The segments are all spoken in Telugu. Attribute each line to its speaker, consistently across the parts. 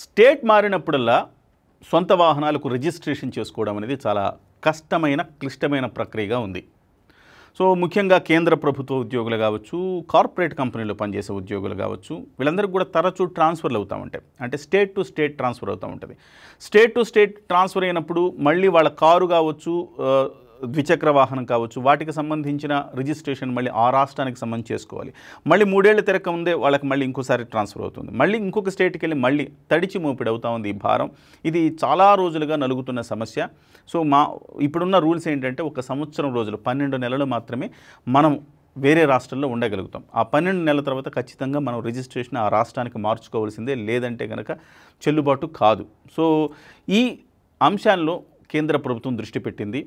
Speaker 1: స్టేట్ మారినప్పుడల్లా సొంత వాహనాలకు రిజిస్ట్రేషన్ చేసుకోవడం అనేది చాలా కష్టమైన క్లిష్టమైన ప్రక్రియగా ఉంది సో ముఖ్యంగా కేంద్ర ప్రభుత్వ ఉద్యోగులు కావచ్చు కార్పొరేట్ కంపెనీలో పనిచేసే ఉద్యోగులు కావచ్చు వీళ్ళందరికీ కూడా తరచూ ట్రాన్స్ఫర్లు అవుతూ ఉంటాయి అంటే స్టేట్ టు స్టేట్ ట్రాన్స్ఫర్ అవుతూ ఉంటుంది స్టేట్ టు స్టేట్ ట్రాన్స్ఫర్ అయినప్పుడు మళ్ళీ వాళ్ళ కారు కావచ్చు ద్విచక్ర వాహనం కావచ్చు వాటికి సంబంధించిన రిజిస్ట్రేషన్ మళ్ళీ ఆ రాష్ట్రానికి సంబంధించి చేసుకోవాలి మళ్ళీ మూడేళ్ల తిరక ఉందే వాళ్ళకి మళ్ళీ ఇంకోసారి ట్రాన్స్ఫర్ అవుతుంది మళ్ళీ ఇంకొక స్టేట్కి వెళ్ళి మళ్ళీ తడిచి మోపిడి అవుతా ఉంది ఈ భారం ఇది చాలా రోజులుగా నలుగుతున్న సమస్య సో మా ఇప్పుడున్న రూల్స్ ఏంటంటే ఒక సంవత్సరం రోజులు పన్నెండు నెలలు మాత్రమే మనం వేరే రాష్ట్రంలో ఉండగలుగుతాం ఆ పన్నెండు నెలల తర్వాత ఖచ్చితంగా మనం రిజిస్ట్రేషన్ ఆ రాష్ట్రానికి మార్చుకోవాల్సిందే లేదంటే కనుక చెల్లుబాటు కాదు సో ఈ అంశాల్లో కేంద్ర ప్రభుత్వం దృష్టి పెట్టింది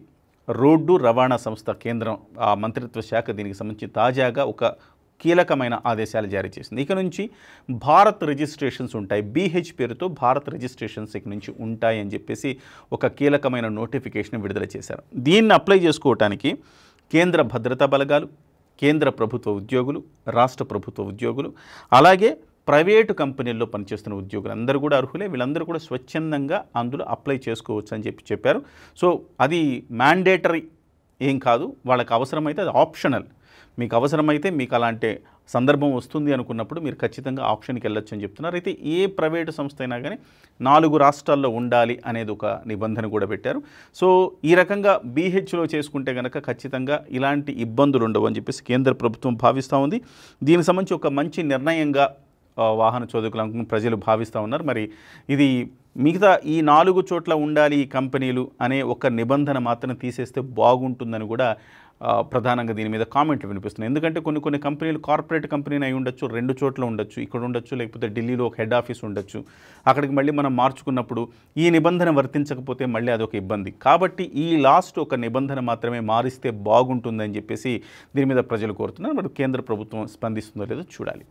Speaker 1: రోడ్డు రవాణా సంస్థ కేంద్రం ఆ మంత్రిత్వ శాఖ దీనికి సంబంధించి తాజాగా ఒక కీలకమైన ఆదేశాలు జారీ చేసింది ఇక నుంచి భారత్ రిజిస్ట్రేషన్స్ ఉంటాయి బీహెచ్ పేరుతో భారత్ రిజిస్ట్రేషన్స్ ఇక నుంచి ఉంటాయి అని చెప్పేసి ఒక కీలకమైన నోటిఫికేషన్ విడుదల చేశారు దీన్ని అప్లై చేసుకోవటానికి కేంద్ర భద్రతా బలగాలు కేంద్ర ప్రభుత్వ ఉద్యోగులు రాష్ట్ర ప్రభుత్వ ఉద్యోగులు అలాగే ప్రైవేటు కంపెనీల్లో పనిచేస్తున్న ఉద్యోగులు అందరూ కూడా అర్హులే వీళ్ళందరూ కూడా స్వచ్ఛందంగా అందులో అప్లై చేసుకోవచ్చు అని చెప్పి చెప్పారు సో అది మ్యాండేటరీ ఏం కాదు వాళ్ళకి అవసరమైతే అది ఆప్షనల్ మీకు అవసరమైతే మీకు అలాంటి సందర్భం వస్తుంది అనుకున్నప్పుడు మీరు ఖచ్చితంగా ఆప్షన్కి వెళ్ళొచ్చు అని చెప్తున్నారు అయితే ఏ ప్రైవేటు సంస్థ అయినా కానీ నాలుగు రాష్ట్రాల్లో ఉండాలి అనేది ఒక నిబంధన కూడా పెట్టారు సో ఈ రకంగా బీహెచ్లో చేసుకుంటే కనుక ఖచ్చితంగా ఇలాంటి ఇబ్బందులు ఉండవు అని చెప్పేసి కేంద్ర ప్రభుత్వం భావిస్తూ ఉంది దీనికి సంబంధించి ఒక మంచి నిర్ణయంగా వాహన చోదకులను ప్రజలు భావిస్తూ ఉన్నారు మరి ఇది మిగతా ఈ నాలుగు చోట్ల ఉండాలి ఈ కంపెనీలు అనే ఒక నిబంధన మాత్రం తీసేస్తే బాగుంటుందని కూడా ప్రధానంగా దీని మీద కామెంట్లు వినిపిస్తున్నాయి ఎందుకంటే కొన్ని కొన్ని కంపెనీలు కార్పొరేట్ కంపెనీని అయి ఉండొచ్చు రెండు చోట్ల ఉండొచ్చు ఇక్కడ ఉండొచ్చు లేకపోతే ఢిల్లీలో ఒక హెడ్ ఆఫీస్ ఉండొచ్చు అక్కడికి మళ్ళీ మనం మార్చుకున్నప్పుడు ఈ నిబంధన వర్తించకపోతే మళ్ళీ అదొక ఇబ్బంది కాబట్టి ఈ లాస్ట్ ఒక నిబంధన మాత్రమే మారిస్తే బాగుంటుందని చెప్పేసి దీని మీద ప్రజలు కోరుతున్నారు మరి కేంద్ర ప్రభుత్వం స్పందిస్తుందో లేదో చూడాలి